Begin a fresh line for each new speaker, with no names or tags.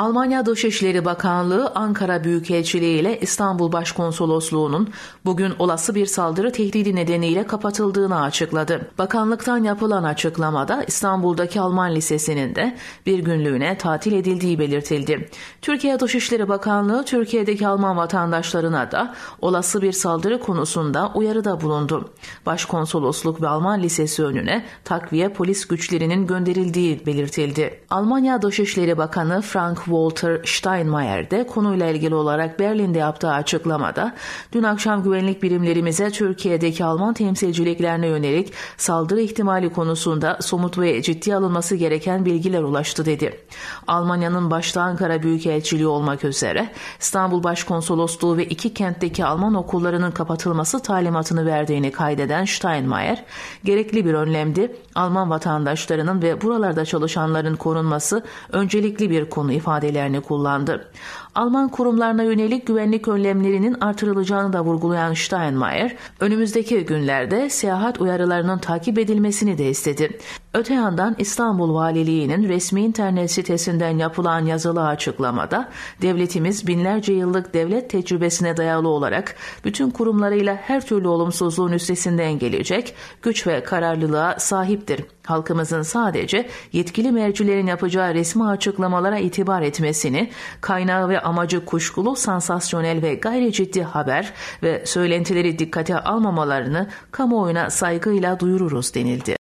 Almanya Dışişleri Bakanlığı Ankara Büyükelçiliği ile İstanbul Başkonsolosluğu'nun bugün olası bir saldırı tehdidi nedeniyle kapatıldığını açıkladı. Bakanlıktan yapılan açıklamada İstanbul'daki Alman Lisesi'nin de bir günlüğüne tatil edildiği belirtildi. Türkiye Dışişleri Bakanlığı Türkiye'deki Alman vatandaşlarına da olası bir saldırı konusunda uyarıda bulundu. Başkonsolosluk ve Alman Lisesi önüne takviye polis güçlerinin gönderildiği belirtildi. Almanya Dışişleri Bakanı Frank Walter Steinmeier de konuyla ilgili olarak Berlin'de yaptığı açıklamada dün akşam güvenlik birimlerimize Türkiye'deki Alman temsilciliklerine yönelik saldırı ihtimali konusunda somut ve ciddi alınması gereken bilgiler ulaştı dedi. Almanya'nın başta Ankara Büyükelçiliği olmak üzere İstanbul Başkonsolosluğu ve iki kentteki Alman okullarının kapatılması talimatını verdiğini kaydeden Steinmeier, gerekli bir önlemdi. Alman vatandaşlarının ve buralarda çalışanların korunması öncelikli bir konu ifade ifadelerini kullandı. Alman kurumlarına yönelik güvenlik önlemlerinin artırılacağını da vurgulayan Steinmeier, önümüzdeki günlerde seyahat uyarılarının takip edilmesini de istedi. Öte yandan İstanbul Valiliği'nin resmi internet sitesinden yapılan yazılı açıklamada devletimiz binlerce yıllık devlet tecrübesine dayalı olarak bütün kurumlarıyla her türlü olumsuzluğun üstesinden gelecek güç ve kararlılığa sahiptir. Halkımızın sadece yetkili mercilerin yapacağı resmi açıklamalara itibar ısrar etmesini, kaynağı ve amacı kuşkulu sansasyonel ve gayri ciddi haber ve söylentileri dikkate almamalarını kamuoyuna saygıyla duyururuz denildi.